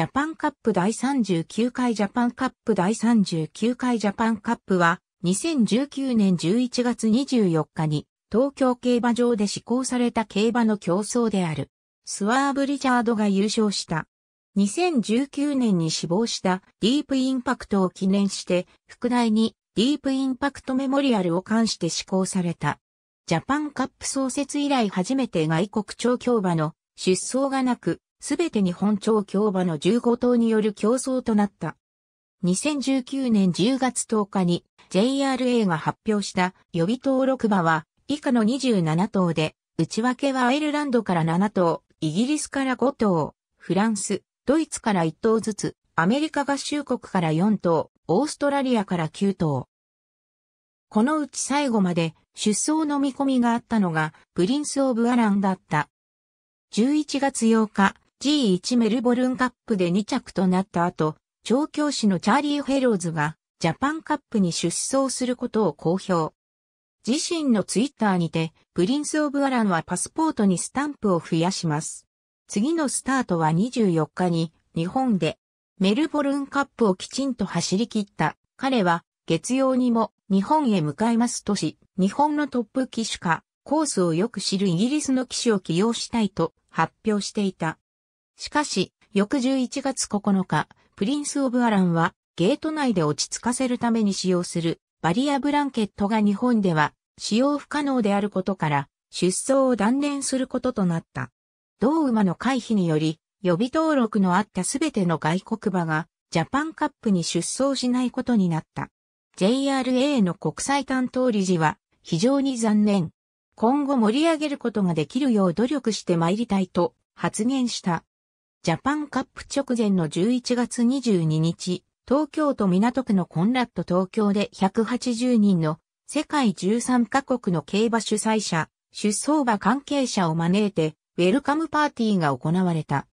ジャパンカップ第39回ジャパンカップ第39回ジャパンカップは2019年11月24日に東京競馬場で施行された競馬の競争であるスワーブ・リチャードが優勝した2019年に死亡したディープインパクトを記念して副題にディープインパクトメモリアルを冠して施行されたジャパンカップ創設以来初めて外国調教馬の出走がなくすべて日本超競馬の15頭による競争となった。2019年10月10日に JRA が発表した予備登録馬は以下の27頭で、内訳はアイルランドから7頭、イギリスから5頭、フランス、ドイツから1頭ずつ、アメリカ合衆国から4頭、オーストラリアから9頭。このうち最後まで出走の見込みがあったのがプリンス・オブ・アランだった。11月8日、G1 メルボルンカップで2着となった後、調教師のチャーリー・フェローズがジャパンカップに出走することを公表。自身のツイッターにて、プリンス・オブ・アランはパスポートにスタンプを増やします。次のスタートは24日に日本でメルボルンカップをきちんと走り切った彼は月曜にも日本へ向かいますとし、日本のトップ機種かコースをよく知るイギリスの機種を起用したいと発表していた。しかし、翌11月9日、プリンス・オブ・アランは、ゲート内で落ち着かせるために使用するバリアブランケットが日本では使用不可能であることから、出走を断念することとなった。同馬の回避により、予備登録のあったすべての外国馬が、ジャパンカップに出走しないことになった。JRA の国際担当理事は、非常に残念。今後盛り上げることができるよう努力して参りたいと発言した。ジャパンカップ直前の11月22日、東京都港区のコンラット東京で180人の世界13カ国の競馬主催者、出走馬関係者を招いて、ウェルカムパーティーが行われた。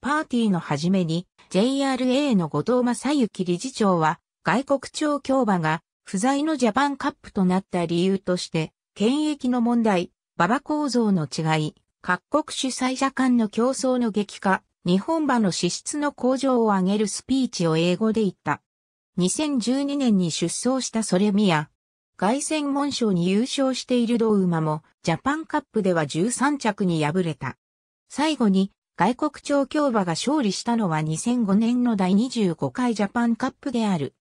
パーティーの初めに、JRA の後藤正幸理事長は、外国調競馬が不在のジャパンカップとなった理由として、権益の問題、馬場構造の違い、各国主催者間の競争の激化、日本馬の資質の向上を上げるスピーチを英語で言った。2012年に出走したソレミア。凱旋門賞に優勝している同馬も、ジャパンカップでは13着に敗れた。最後に、外国調教馬が勝利したのは2005年の第25回ジャパンカップである。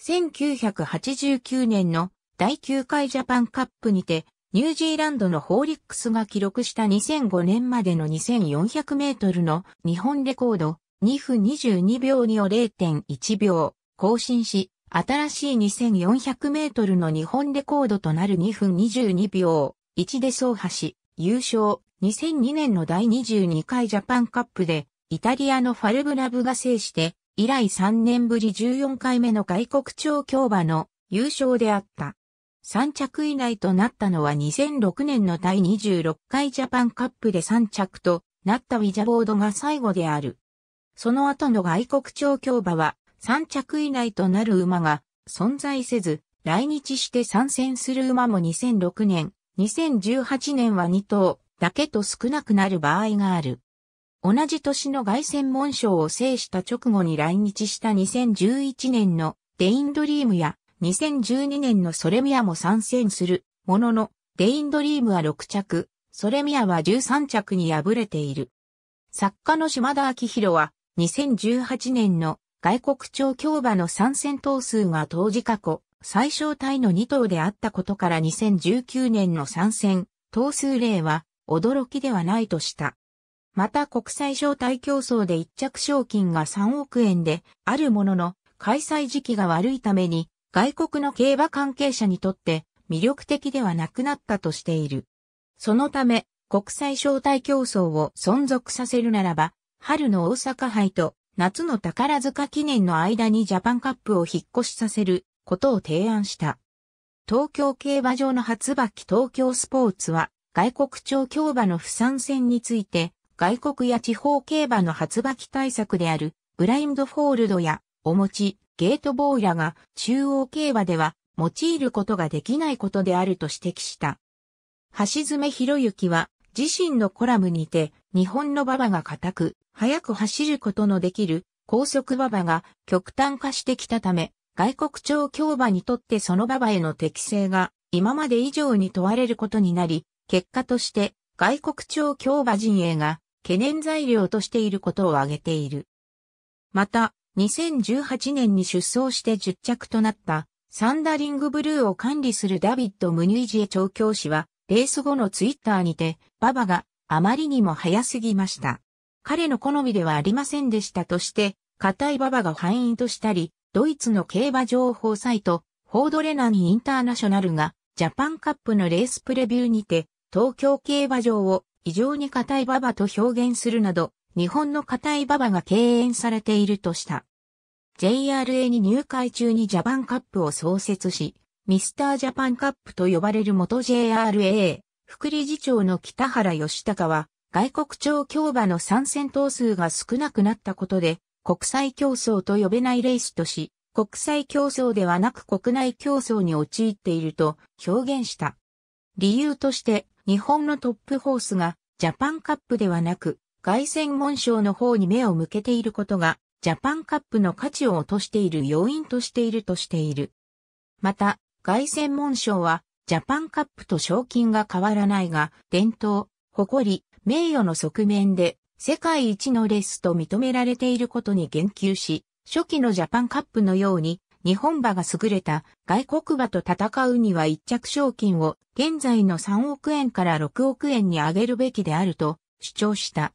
1989年の第9回ジャパンカップにて、ニュージーランドのホーリックスが記録した2005年までの2400メートルの日本レコード2分22秒2を0.1秒更新し、新しい2400メートルの日本レコードとなる2分22秒1で走破し、優勝2002年の第22回ジャパンカップでイタリアのファルブラブが制して、以来3年ぶり14回目の外国超競馬の優勝であった。3着以内となったのは2006年の第26回ジャパンカップで3着となったウィジャボードが最後である。その後の外国調教馬は3着以内となる馬が存在せず、来日して参戦する馬も2006年、2018年は2頭だけと少なくなる場合がある。同じ年の外戦門賞を制した直後に来日した2011年のデインドリームや2012年のソレミアも参戦するものの、デインドリームは6着、ソレミアは13着に敗れている。作家の島田明宏は、2018年の外国庁競馬の参戦頭数が当時過去最小体の2頭であったことから2019年の参戦頭数例は驚きではないとした。また国際招待競争で1着賞金が3億円であるものの開催時期が悪いために外国の競馬関係者にとって魅力的ではなくなったとしている。そのため、国際招待競争を存続させるならば、春の大阪杯と夏の宝塚記念の間にジャパンカップを引っ越しさせることを提案した。東京競馬場の初馬機東京スポーツは、外国調競馬の不参戦について、外国や地方競馬の初馬機対策である、ブラインドフォールドや、お持ち、ゲートボーラが中央競馬では用いることができないことであると指摘した。橋爪博之は自身のコラムにて日本の馬場が固く、速く走ることのできる高速馬場が極端化してきたため、外国調競馬にとってその馬場への適性が今まで以上に問われることになり、結果として外国調競馬陣営が懸念材料としていることを挙げている。また、2018年に出走して10着となったサンダリングブルーを管理するダビッド・ムニュイジエ調教師は、レース後のツイッターにて、ババがあまりにも早すぎました。彼の好みではありませんでしたとして、硬いババが敗因としたり、ドイツの競馬情報サイト、フォードレナン・インターナショナルが、ジャパンカップのレースプレビューにて、東京競馬場を異常に硬いババと表現するなど、日本の硬い馬場が敬遠されているとした。JRA に入会中にジャパンカップを創設し、ミスタージャパンカップと呼ばれる元 JRA、副理事長の北原義孝は、外国庁競馬の参戦頭数が少なくなったことで、国際競争と呼べないレースとし、国際競争ではなく国内競争に陥っていると表現した。理由として、日本のトップホースがジャパンカップではなく、凱旋門賞の方に目を向けていることが、ジャパンカップの価値を落としている要因としているとしている。また、凱旋門賞は、ジャパンカップと賞金が変わらないが、伝統、誇り、名誉の側面で、世界一のレースと認められていることに言及し、初期のジャパンカップのように、日本馬が優れた外国馬と戦うには一着賞金を現在の3億円から6億円に上げるべきであると主張した。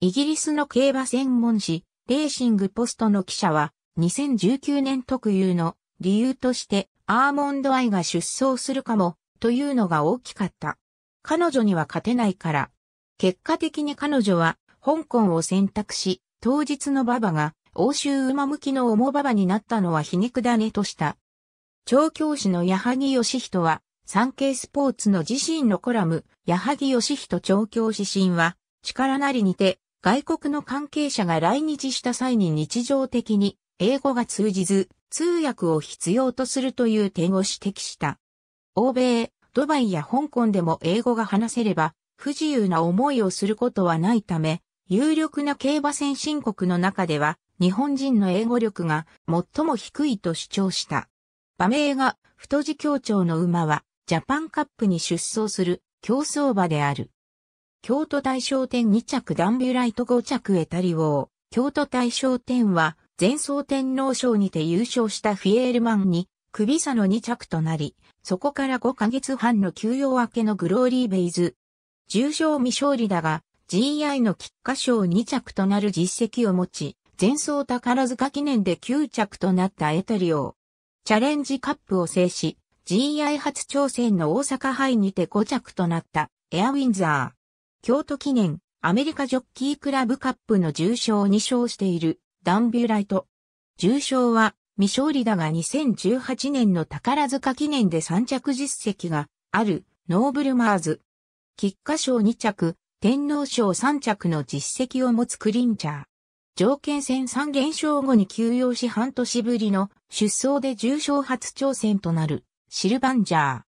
イギリスの競馬専門誌、レーシングポストの記者は、2019年特有の理由として、アーモンドアイが出走するかも、というのが大きかった。彼女には勝てないから。結果的に彼女は、香港を選択し、当日の馬場が、欧州馬向きの重馬場になったのは皮肉だねとした。調教師の矢作義人は、産経スポーツの自身のコラム、矢作義人調教指針は、力なりにて、外国の関係者が来日した際に日常的に英語が通じず通訳を必要とするという点を指摘した。欧米、ドバイや香港でも英語が話せれば不自由な思いをすることはないため、有力な競馬先進国の中では日本人の英語力が最も低いと主張した。馬名が太字協調の馬はジャパンカップに出走する競走馬である。京都大賞店2着ダンビュライト5着エタリオー。京都大賞店は、前奏天皇賞にて優勝したフィエールマンに、首差の2着となり、そこから5ヶ月半の休養明けのグローリーベイズ。重賞未勝利だが、GI の菊花賞2着となる実績を持ち、前走宝塚記念で9着となったエタリオー。チャレンジカップを制し、GI 初挑戦の大阪杯にて5着となったエアウィンザー。京都記念、アメリカジョッキークラブカップの重賞を2勝しているダンビュライト。重賞は未勝利だが2018年の宝塚記念で3着実績があるノーブルマーズ。菊花賞2着、天皇賞3着の実績を持つクリンチャー。条件戦3連勝後に休養し半年ぶりの出走で重賞初挑戦となるシルバンジャー。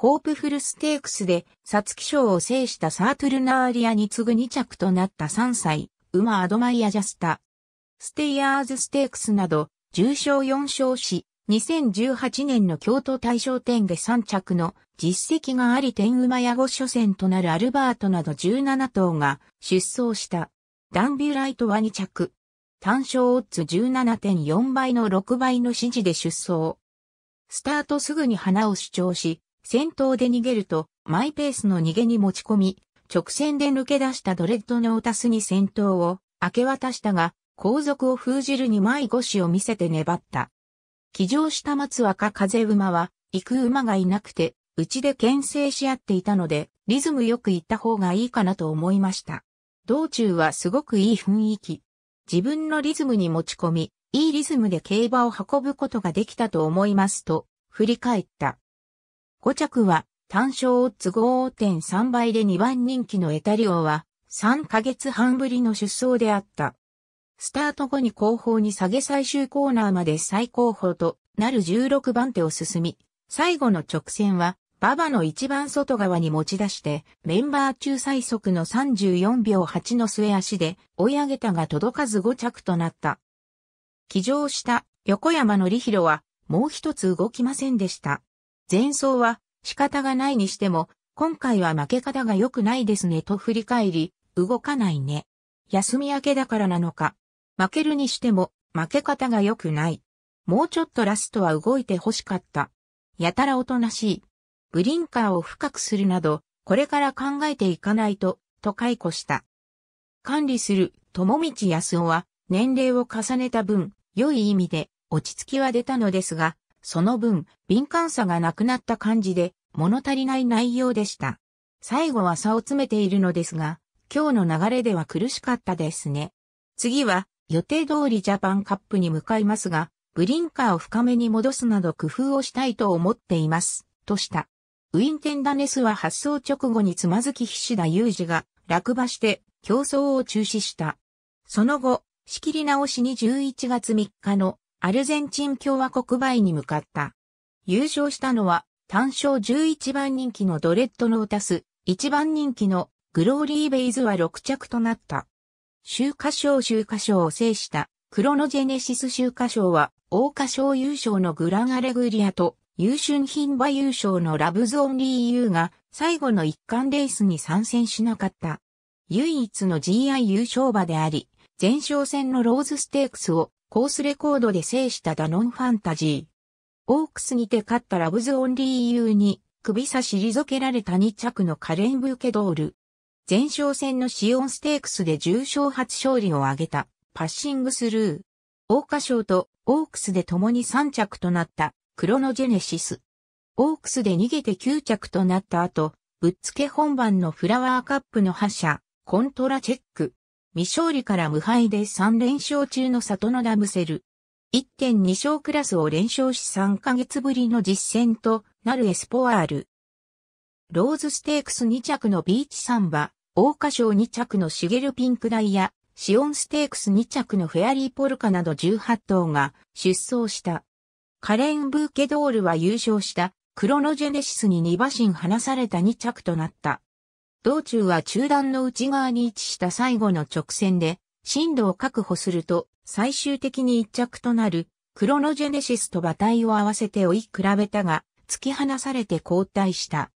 ホープフルステークスで、サツキ賞を制したサートゥルナーリアに次ぐ2着となった3歳、馬アドマイアジャスタ。ステイヤーズステークスなど、重賞4勝し、2018年の京都大賞展で3着の実績があり天馬屋5初戦となるアルバートなど17頭が出走した。ダンビュライトは2着。単勝オッズ17.4倍の6倍の指示で出走。スタートすぐに花を主張し、戦闘で逃げると、マイペースの逃げに持ち込み、直線で抜け出したドレッドノータスに戦闘を明け渡したが、後続を封じる二枚腰を見せて粘った。騎乗した松若風馬は、行く馬がいなくて、うちで牽制し合っていたので、リズムよく行った方がいいかなと思いました。道中はすごくいい雰囲気。自分のリズムに持ち込み、いいリズムで競馬を運ぶことができたと思いますと、振り返った。5着は単勝オッズ5.3倍で2番人気のエタリオは3ヶ月半ぶりの出走であった。スタート後に後方に下げ最終コーナーまで最高峰となる16番手を進み、最後の直線は馬場の一番外側に持ち出して、メンバー中最速の34秒8の末足で追い上げたが届かず5着となった。騎乗した横山のりひろはもう一つ動きませんでした。前走は仕方がないにしても、今回は負け方が良くないですねと振り返り、動かないね。休み明けだからなのか。負けるにしても、負け方が良くない。もうちょっとラストは動いて欲しかった。やたらおとなしい。ブリンカーを深くするなど、これから考えていかないと、と解雇した。管理する、友道康夫は、年齢を重ねた分、良い意味で、落ち着きは出たのですが、その分、敏感さがなくなった感じで、物足りない内容でした。最後は差を詰めているのですが、今日の流れでは苦しかったですね。次は、予定通りジャパンカップに向かいますが、ブリンカーを深めに戻すなど工夫をしたいと思っています、とした。ウィンテンダネスは発送直後につまずき菱田有二が落馬して競争を中止した。その後、仕切り直しに11月3日のアルゼンチン共和国杯に向かった。優勝したのは、単勝11番人気のドレッドノータス、1番人気のグローリーベイズは6着となった。週華賞週華賞を制したクロノジェネシス週華賞は、大花賞優勝のグランアレグリアと、優春品馬優勝のラブズオンリーユーが、最後の一貫レースに参戦しなかった。唯一の GI 優勝馬であり、前哨戦のローズステークスをコースレコードで制したダノンファンタジー。オークスにて勝ったラブズオンリー EU に首差し退けられた2着のカレン・ブーケドール。前哨戦のシオンステークスで重賞初勝利を挙げたパッシングスルー。桜花賞とオークスで共に3着となったクロノジェネシス。オークスで逃げて9着となった後、ぶっつけ本番のフラワーカップの覇者、コントラチェック。未勝利から無敗で3連勝中の里のダムセル。1.2勝クラスを連勝し3ヶ月ぶりの実戦となるエスポワール。ローズステークス2着のビーチサンバ、大花賞2着のシゲルピンクダイヤ、シオンステークス2着のフェアリーポルカなど18頭が出走した。カレン・ブーケドールは優勝したクロノジェネシスに2馬身離された2着となった。道中は中段の内側に位置した最後の直線で、進路を確保すると、最終的に一着となる、クロノジェネシスと馬体を合わせて追い比べたが、突き放されて交代した。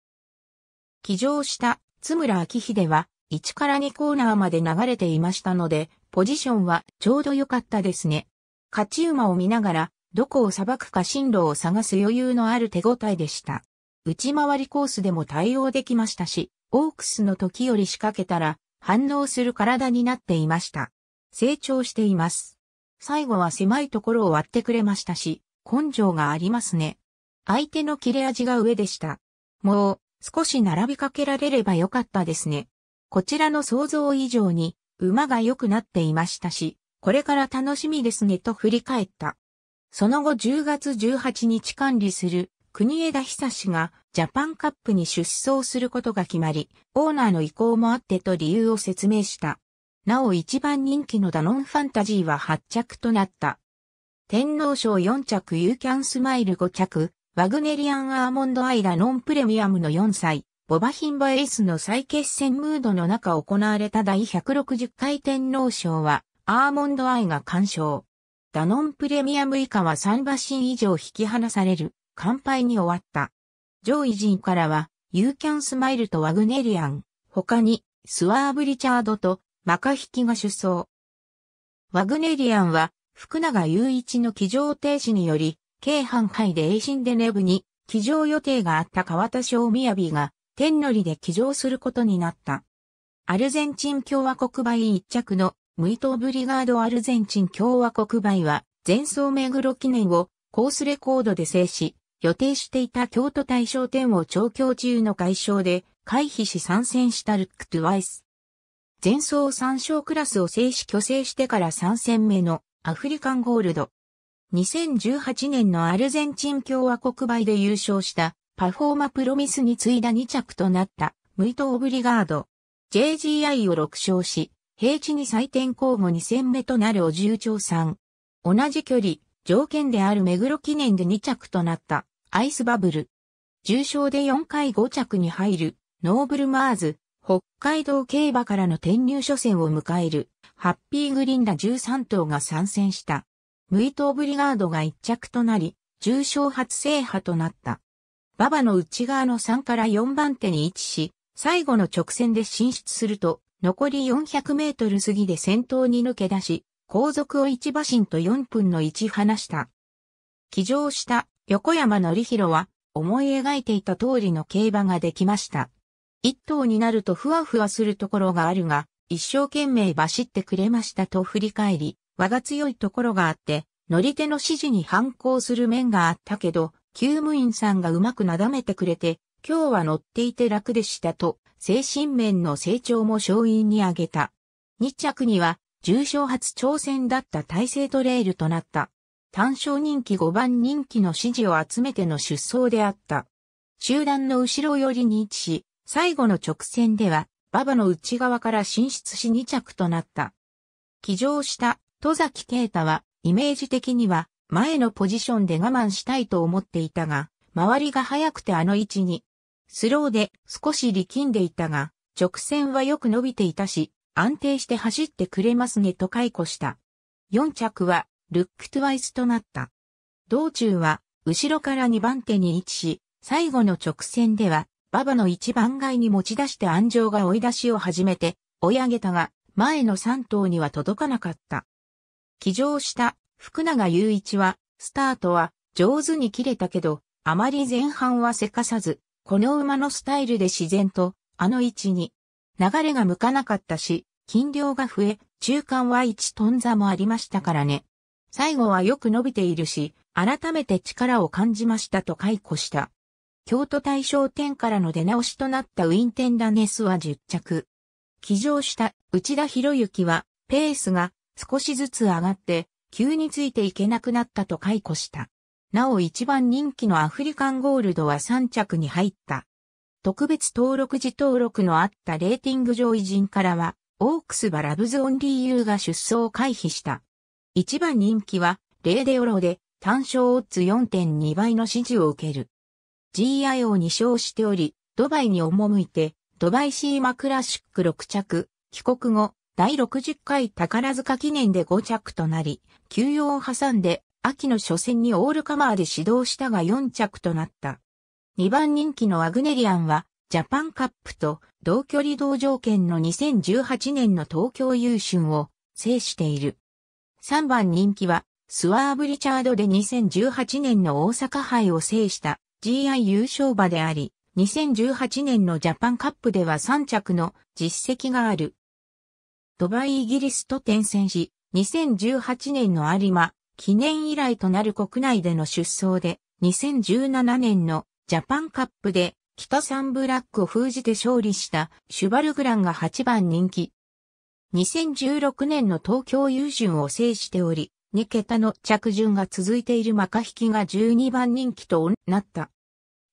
騎乗した津村明秀は、1から2コーナーまで流れていましたので、ポジションはちょうど良かったですね。勝ち馬を見ながら、どこを裁くか進路を探す余裕のある手応えでした。内回りコースでも対応できましたし、オークスの時より仕掛けたら反応する体になっていました。成長しています。最後は狭いところを割ってくれましたし、根性がありますね。相手の切れ味が上でした。もう、少し並びかけられればよかったですね。こちらの想像以上に、馬が良くなっていましたし、これから楽しみですねと振り返った。その後10月18日管理する国枝久志がジャパンカップに出走することが決まり、オーナーの意向もあってと理由を説明した。なお一番人気のダノンファンタジーは8着となった。天皇賞4着ユーキャンスマイル5着、ワグネリアンアーモンドアイラノンプレミアムの4歳、ボバヒンバエースの再決戦ムードの中行われた第160回天皇賞は、アーモンドアイが干渉。ダノンプレミアム以下は3馬身以上引き離される、乾杯に終わった。上位陣からは、ユーキャンスマイルとワグネリアン、他に、スワーブ・リチャードとマカヒキが出走。ワグネリアンは、福永雄一の騎乗停止により、京阪杯で英神でネブに、騎乗予定があった川田省雅が、天乗りで騎乗することになった。アルゼンチン共和国倍一着の、ムイトブリガードアルゼンチン共和国倍は、前走目黒記念をコースレコードで制し、予定していた京都大賞典を調教中の外傷で回避し参戦したルック・トゥワイス。前走3勝クラスを制し虚勢してから3戦目のアフリカンゴールド。2018年のアルゼンチン共和国杯で優勝したパフォーマプロミスに次いだ2着となったムイト・オブリガード。JGI を6勝し、平地に採点候補2戦目となるお重長さん。同じ距離、条件である目黒記念で2着となった。アイスバブル。重賞で4回5着に入る、ノーブルマーズ、北海道競馬からの転入初戦を迎える、ハッピーグリーンら13頭が参戦した。ムイトーブリガードが1着となり、重賞初制覇となった。馬場の内側の3から4番手に位置し、最後の直線で進出すると、残り400メートル過ぎで先頭に抜け出し、後続を1馬身と4分の1離した。起乗した横山典弘は思い描いていた通りの競馬ができました。一頭になるとふわふわするところがあるが、一生懸命走ってくれましたと振り返り、我が強いところがあって、乗り手の指示に反抗する面があったけど、救務員さんがうまくなだめてくれて、今日は乗っていて楽でしたと、精神面の成長も勝因に挙げた。日着には、重症初挑戦だった体制トレイルとなった。単勝人気5番人気の支持を集めての出走であった。集団の後ろ寄りに位置し、最後の直線では、馬場の内側から進出し2着となった。騎乗した戸崎啓太は、イメージ的には、前のポジションで我慢したいと思っていたが、周りが早くてあの位置に、スローで少し力んでいたが、直線はよく伸びていたし、安定して走ってくれますねと解雇した。4着はルックトゥワイスとなった。道中は、後ろから2番手に位置し、最後の直線では、馬場の一番街に持ち出して安城が追い出しを始めて、追い上げたが、前の3頭には届かなかった。騎乗した福永雄一は、スタートは上手に切れたけど、あまり前半はせかさず、この馬のスタイルで自然と、あの位置に、流れが向かなかったし、筋量が増え、中間は一トン差もありましたからね。最後はよく伸びているし、改めて力を感じましたと解雇した。京都大賞店からの出直しとなったウィンテンダネスは10着。騎乗した内田博之は、ペースが少しずつ上がって、急についていけなくなったと解雇した。なお一番人気のアフリカンゴールドは3着に入った。特別登録時登録のあったレーティング上位陣からは、オークスバラブズオンリーユーが出走を回避した。一番人気は、レーデオロで、単勝オッズ4.2倍の支持を受ける。GI を2勝しており、ドバイに赴いて、ドバイシーマクラシック6着、帰国後、第60回宝塚記念で5着となり、休養を挟んで、秋の初戦にオールカマーで指導したが4着となった。2番人気のアグネリアンは、ジャパンカップと同距離同条件の2018年の東京優春を制している。3番人気は、スワーブ・リチャードで2018年の大阪杯を制した GI 優勝馬であり、2018年のジャパンカップでは3着の実績がある。ドバイイギリスと転戦し、2018年の有馬、記念以来となる国内での出走で、2017年のジャパンカップで北サンブラックを封じて勝利したシュバルグランが8番人気。2016年の東京優順を制しており、2桁の着順が続いているマカヒキが12番人気となった。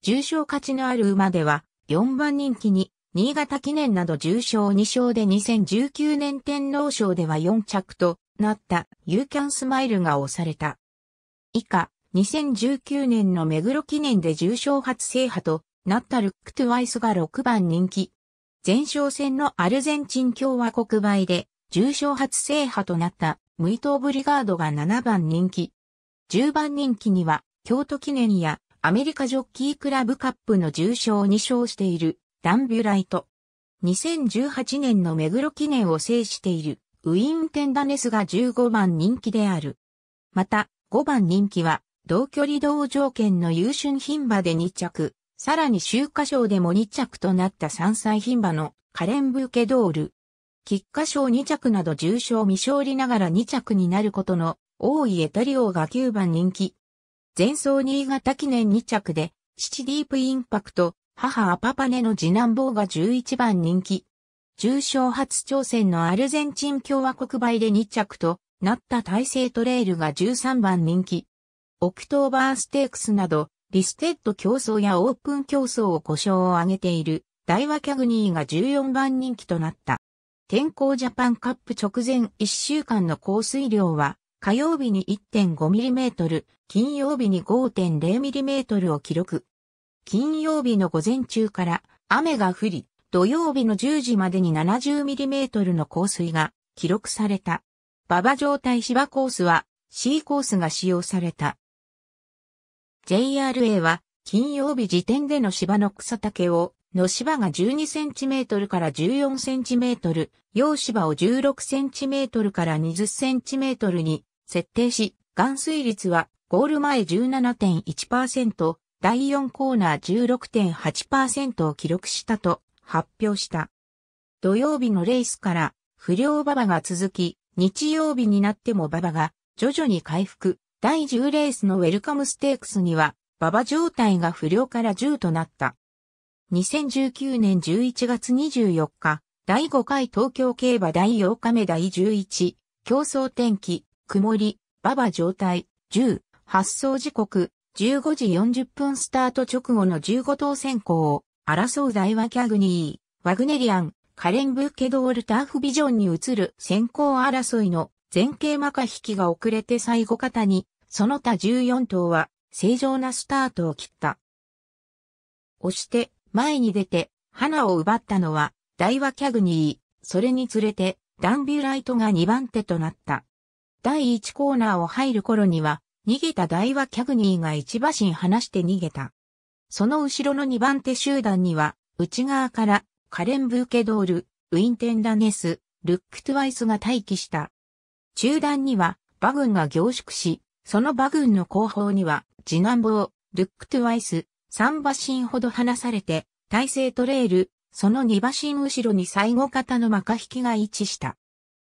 重賞勝ちのある馬では、4番人気に、新潟記念など重賞2勝で2019年天皇賞では4着となったユーキャンスマイルが押された。以下、2019年の目黒記念で重賞初制覇となったルックトゥワイスが6番人気、前哨戦のアルゼンチン共和国杯で重賞初制覇となったムイトーブリガードが7番人気。10番人気には京都記念やアメリカジョッキークラブカップの重賞を2勝しているダンビュライト。2018年の目黒記念を制しているウィンテンダネスが15番人気である。また5番人気は同距離同条件の優秀品場で2着。さらに秋華賞でも2着となった山菜牝馬のカレンブーケドール。菊花賞2着など重賞未勝利ながら2着になることの多いエタリオが9番人気。前走新潟記念2着で、父ディープインパクト、母アパパネの次男坊が11番人気。重賞初挑戦のアルゼンチン共和国杯で2着となった大勢トレイルが13番人気。オクトーバーステークスなどリステッド競争やオープン競争を故障を挙げている、大和キャグニーが14番人気となった。天候ジャパンカップ直前1週間の降水量は、火曜日に 1.5mm、金曜日に 5.0mm を記録。金曜日の午前中から雨が降り、土曜日の10時までに 70mm の降水が記録された。馬場状態芝コースは C コースが使用された。JRA は金曜日時点での芝の草丈を、の芝が 12cm から 14cm、洋芝を 16cm から 20cm に設定し、含水率はゴール前17.1%、第4コーナー16.8%を記録したと発表した。土曜日のレースから不良馬場が続き、日曜日になっても馬場が徐々に回復、第10レースのウェルカムステークスには、馬場状態が不良から10となった。2019年11月24日、第5回東京競馬第8日目第11、競争天気、曇り、馬場状態、10、発送時刻、15時40分スタート直後の15等選考を、争う大はキャグニー、ワグネリアン、カレン・ブーケドール・ターフビジョンに移る先行争いの前傾マカ引きが遅れて最後方に、その他14頭は正常なスタートを切った。押して、前に出て、花を奪ったのは、大和キャグニー、それにつれて、ダンビューライトが2番手となった。第1コーナーを入る頃には、逃げた大和キャグニーが一馬身離して逃げた。その後ろの2番手集団には、内側から、カレン・ブーケドール、ウィンテンダネス、ルック・トゥワイスが待機した。中段には馬群が凝縮し、その馬群の後方には次男坊、ルックトゥワイス、3馬身ほど離されて、体制トレール、その2馬身後ろに最後方の馬鹿引きが位置した。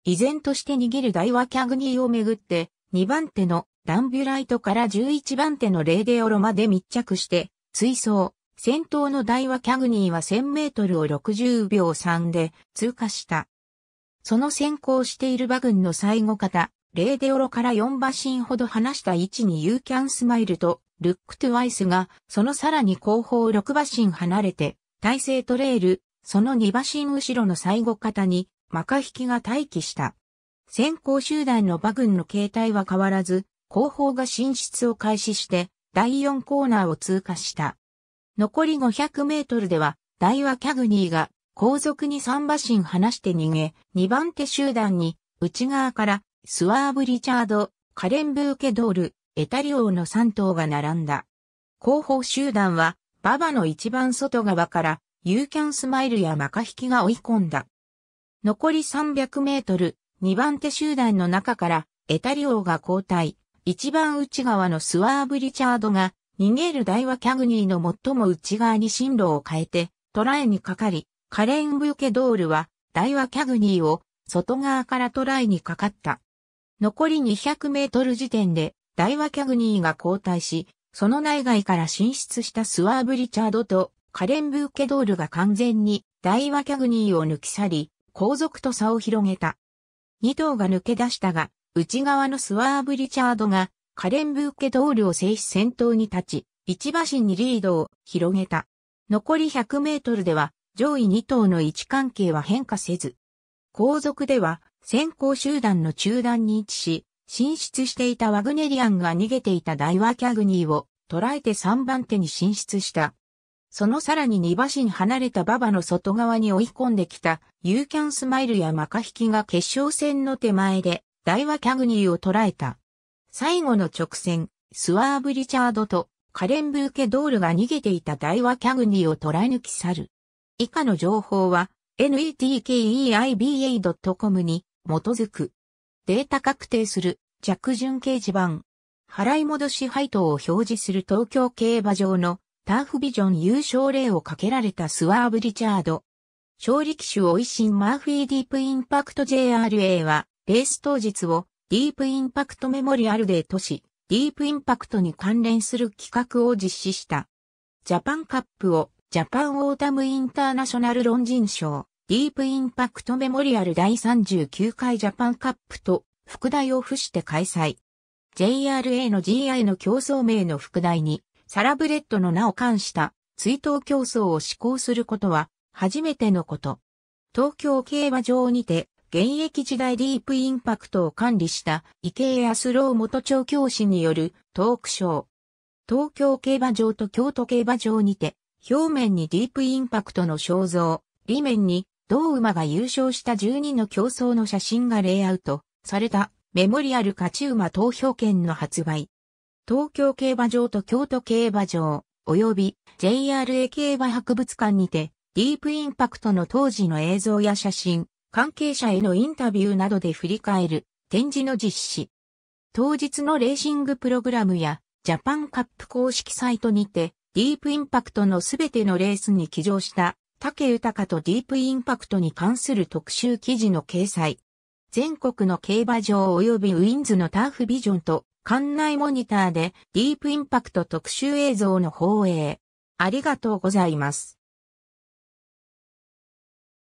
依然として逃げる大和キャグニーをめぐって、2番手のダンビュライトから11番手のレーデオロまで密着して、追走、先頭の大和キャグニーは1000メートルを60秒3で通過した。その先行している馬群の最後方、レーデオロから4馬身ほど離した位置にユーキャンスマイルとルックトゥワイスが、そのさらに後方6馬身離れて、体勢トレール、その2馬身後ろの最後方に、マカヒキが待機した。先行集団の馬群の形態は変わらず、後方が進出を開始して、第4コーナーを通過した。残り500メートルでは、ダイワ・キャグニーが後続に三馬身離して逃げ、二番手集団に、内側から、スワーブ・リチャード、カレン・ブーケドール、エタリオーの三頭が並んだ。後方集団は、馬場の一番外側から、ユーキャンスマイルやマカヒキが追い込んだ。残り300メートル、二番手集団の中から、エタリオーが交代、一番内側のスワーブ・リチャードが、逃げる台はキャグニーの最も内側に進路を変えて、トライにかかり、カレン・ブーケドールは、ダイワ・キャグニーを外側からトライにかかった。残り200メートル時点で、ダイワ・キャグニーが交代し、その内外から進出したスワーブ・リチャードとカレン・ブーケドールが完全にダイワ・キャグニーを抜き去り、後続と差を広げた。2頭が抜け出したが、内側のスワーブ・リチャードがカレン・ブーケドールを制し先頭に立ち、一馬身にリードを広げた。残り100メートルでは上位2頭の位置関係は変化せず、後続では先行集団の中段に位置し、進出していたワグネリアンが逃げていたダイワーキャグニーを捉えて3番手に進出した。そのさらに2馬身離れた馬場の外側に追い込んできたユーキャンスマイルやマカヒキが決勝戦の手前でダイワキャグニーを捉えた。最後の直線、スワーブ・リチャードとカレン・ブーケドールが逃げていたダイワキャグニーを捉え抜き去る。以下の情報は netkeiba.com に基づく。データ確定する着順掲示板。払い戻し配当を表示する東京競馬場のターフビジョン優勝例をかけられたスワーブ・リチャード。勝利騎手を維新マーフィーディープインパクト JRA は、レース当日をディープインパクトメモリアルデーとし、ディープインパクトに関連する企画を実施した。ジャパンカップをジャパンオータムインターナショナル論人賞、ディープインパクトメモリアル第39回ジャパンカップと副題を付して開催。JRA の GI の競争名の副題に、サラブレッドの名を冠した追悼競争を施行することは初めてのこと。東京競馬場にて、現役時代ディープインパクトを管理した池江康郎元調教師によるトークショー。東京競馬場と京都競馬場にて、表面にディープインパクトの肖像、裏面に同馬が優勝した12の競争の写真がレイアウトされたメモリアル勝ち馬投票券の発売。東京競馬場と京都競馬場、及び JRA 競馬博物館にて、ディープインパクトの当時の映像や写真、関係者へのインタビューなどで振り返る展示の実施。当日のレーシングプログラムやジャパンカップ公式サイトにてディープインパクトのすべてのレースに起乗した竹豊とディープインパクトに関する特集記事の掲載。全国の競馬場及びウィンズのターフビジョンと館内モニターでディープインパクト特集映像の放映。ありがとうございます。